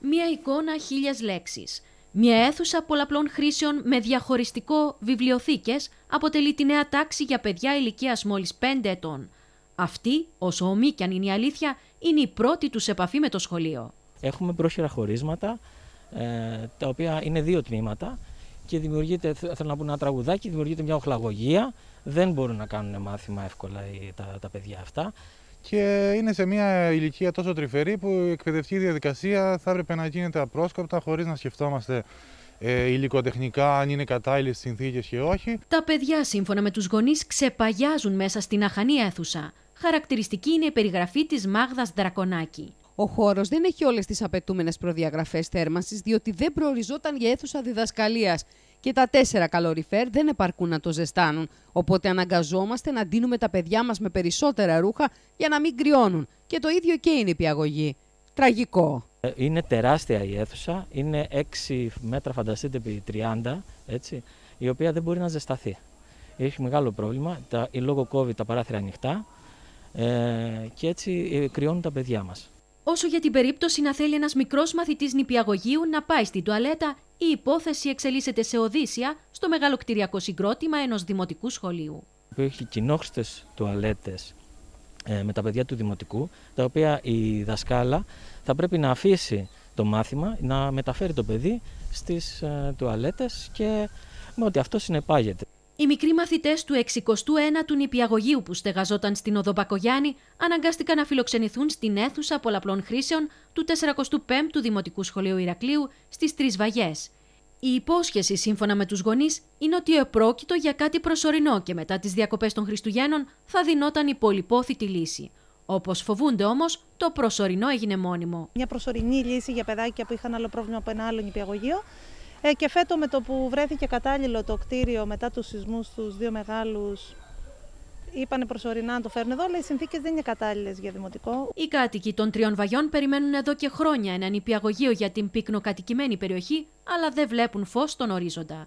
Μία εικόνα χίλιες λέξεις. Μια εικονα χιλιε λεξει πολλαπλών χρήσεων με διαχωριστικό βιβλιοθήκες αποτελεί τη νέα τάξη για παιδιά ηλικίας μόλις 5 ετών. Αυτή, όσο ομή και αν είναι η αλήθεια, είναι η πρώτη τους επαφή με το σχολείο. Έχουμε πρόχειρα χωρίσματα, ε, τα οποία είναι δύο τμήματα και δημιουργείται, θέλω να πω, ένα τραγουδάκι, δημιουργείται μια οχλαγωγία. Δεν μπορούν να κάνουν μάθημα εύκολα τα, τα παιδιά αυτά και είναι σε μια ηλικία τόσο τρυφερή που η εκπαιδευτική διαδικασία θα έπρεπε να γίνεται απρόσκοπτα χωρίς να σκεφτόμαστε ε, υλικοτεχνικά, αν είναι κατάλληλες συνθήκες και όχι. Τα παιδιά, σύμφωνα με τους γονείς, ξεπαγιάζουν μέσα στην αχανή αίθουσα. Χαρακτηριστική είναι η περιγραφή της Μάγδας Δρακονάκη. Ο χώρος δεν έχει όλες τις απαιτούμενες προδιαγραφές θέρμανσης, διότι δεν προοριζόταν για αίθουσα διδασκαλίας και τα τέσσερα καλοριφέρ δεν επαρκούν να το ζεστάνουν, οπότε αναγκαζόμαστε να ντύνουμε τα παιδιά μας με περισσότερα ρούχα για να μην κρυώνουν. Και το ίδιο και η νηπιαγωγή. Τραγικό. Ε, είναι τεράστια η αίθουσα, είναι 6 μέτρα φανταστείτε επί 30, έτσι, η οποία δεν μπορεί να ζεσταθεί. Έχει μεγάλο πρόβλημα, τα, η λόγω COVID τα παράθυρα ανοιχτά ε, και έτσι ε, κρυώνουν τα παιδιά μας. Όσο για την περίπτωση να θέλει ένας μικρός μαθητής νηπιαγωγείου να πάει στην τουαλέτα η υπόθεση εξελίσσεται σε Οδύσσια στο μεγαλοκτηριακό συγκρότημα ενός δημοτικού σχολείου. έχει κοινόχρηστες τουαλέτες ε, με τα παιδιά του δημοτικού, τα οποία η δασκάλα θα πρέπει να αφήσει το μάθημα, να μεταφέρει το παιδί στις ε, τουαλέτες και με ό,τι αυτό συνεπάγεται. Οι μικροί μαθητές του 61 ου νηπιαγωγείου που στεγαζόταν στην Οδοπακογιάννη αναγκάστηκαν να φιλοξενηθούν στην αίθουσα πολλαπλών χρήσεων του 45ου Δημοτικού Σχολείου Ηρακλείου στις Τρεις βαγέ. Η υπόσχεση, σύμφωνα με τους γονείς, είναι ότι επρόκειτο για κάτι προσωρινό και μετά τις διακοπές των Χριστουγέννων θα δινόταν η πολυπόθητη λύση. Όπως φοβούνται όμως, το προσωρινό έγινε μόνιμο. Μια προσωρινή λύση για παιδάκια που είχαν άλλο πρόβλημα από ένα άλλο νηπιαγωγείο ε, και φέτο με το που βρέθηκε κατάλληλο το κτίριο μετά τους σεισμούς τους δύο μεγάλους Είπανε προσωρινά να το φέρουν εδώ, αλλά οι συνθήκες δεν είναι κατάλληλες για δημοτικό. Οι κάτοικοι των τριών βαγιών περιμένουν εδώ και χρόνια έναν υπηαγωγείο για την πυκνοκατοικημένη περιοχή, αλλά δεν βλέπουν φως στον ορίζοντα.